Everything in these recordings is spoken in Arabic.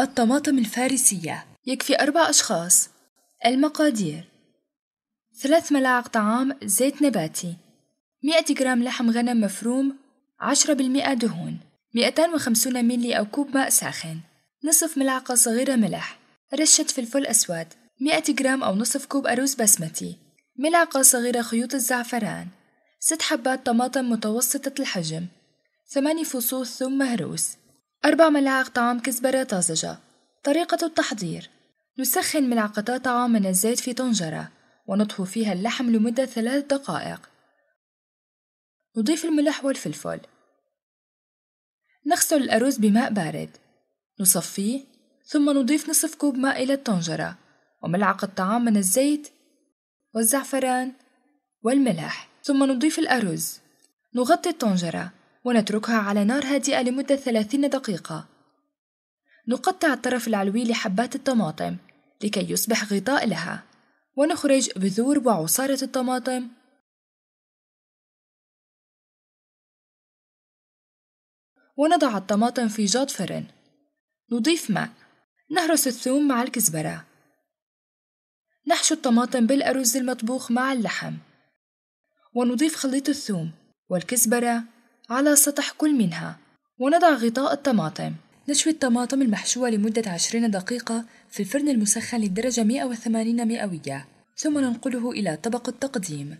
الطماطم الفارسية يكفي أربع أشخاص المقادير ثلاث ملاعق طعام زيت نباتي مئة جرام لحم غنم مفروم بالمئة دهون وخمسون ملي أو كوب ماء ساخن نصف ملعقة صغيرة ملح رشة فلفل أسود مئة جرام أو نصف كوب أرز بسمتي ملعقة صغيرة خيوط الزعفران ست حبات طماطم متوسطة الحجم ثماني فصوص ثوم مهروس أربع ملاعق طعام كزبرة طازجة طريقة التحضير نسخن ملعقتا طعام من الزيت في طنجرة ونطهو فيها اللحم لمدة ثلاث دقائق نضيف الملح والفلفل نغسل الأرز بماء بارد نصفيه ثم نضيف نصف كوب ماء إلى الطنجرة وملعقة طعام من الزيت والزعفران والملح ثم نضيف الأرز نغطي الطنجرة ونتركها على نار هادئة لمدة 30 دقيقة نقطع الطرف العلوي لحبات الطماطم لكي يصبح غطاء لها ونخرج بذور وعصارة الطماطم ونضع الطماطم في جاط فرن نضيف ماء نهرس الثوم مع الكزبرة نحشو الطماطم بالأرز المطبوخ مع اللحم ونضيف خليط الثوم والكزبرة على سطح كل منها ونضع غطاء الطماطم نشوي الطماطم المحشوة لمدة 20 دقيقة في الفرن المسخن للدرجة 180 مئوية ثم ننقله إلى طبق التقديم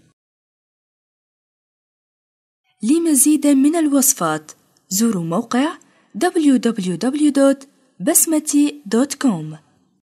لمزيد من الوصفات زوروا موقع www.basmati.com